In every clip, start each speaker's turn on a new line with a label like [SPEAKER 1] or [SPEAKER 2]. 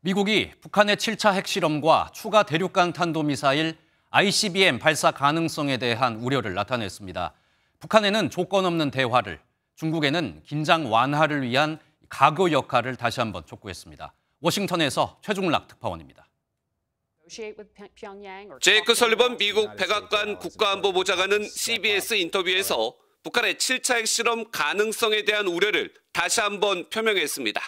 [SPEAKER 1] 미국이 북한의 7차 핵실험과 추가 대륙간 탄도미사일 ICBM 발사 가능성에 대한 우려를 나타냈습니다. 북한에는 조건 없는 대화를, 중국에는 긴장 완화를 위한 가교 역할을 다시 한번 촉구했습니다. 워싱턴에서 최중락 특파원입니다.
[SPEAKER 2] 제이크 설리번 미국 백악관 국가안보보좌관은 CBS 인터뷰에서 북한의 7차 핵실험 가능성에 대한 우려를 다시 한번 표명했습니다.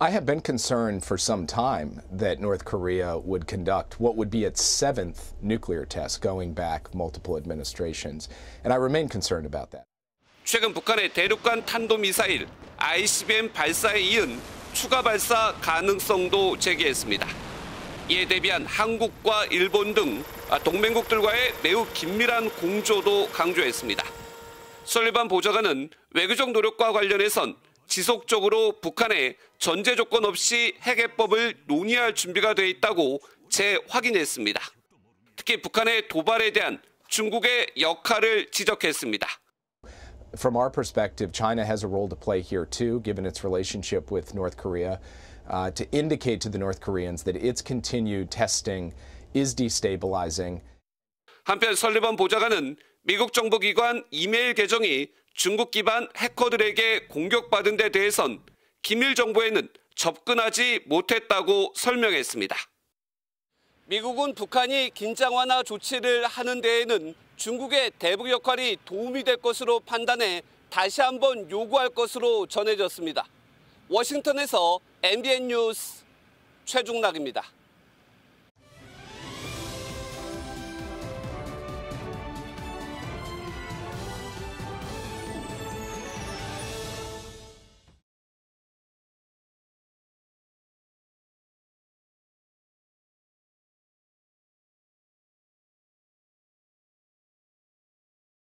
[SPEAKER 3] I have been concerned for some time that North Korea would conduct what would be its seventh nuclear test going back multiple administrations, and I remain concerned about that.
[SPEAKER 2] 최근 북한의 대륙간 탄도미사일 ICBM 발사에 이은 추가 발사 가능성도 제기했습니다. 이에 대비한 한국과 일본 등 동맹국들과의 매우 긴밀한 공조도 강조했습니다. 설리반 보좌관은 외교적 노력과 관련해선 지속적으로 북한에 전제 조건 없이 핵해법을 논의할 준비가 돼 있다고 재확인했습니다. 특히 북한의 도발에 대한 중국의 역할을 지적했습니다.
[SPEAKER 3] From our perspective, China has a role to play here too, given its relationship with North Korea, uh, to indicate to the North Koreans that its continued testing is destabilizing.
[SPEAKER 2] 한편 설리번 보좌관은 미국 정부 기관 이메일 계정이 중국 기반 해커들에게 공격받은 데 대해선 기밀 정보에는 접근하지 못했다고 설명했습니다. 미국은 북한이 긴장 완화 조치를 하는 데에는 중국의 대북 역할이 도움이 될 것으로 판단해 다시 한번 요구할 것으로 전해졌습니다. 워싱턴에서 MBN 뉴스 최중락입니다.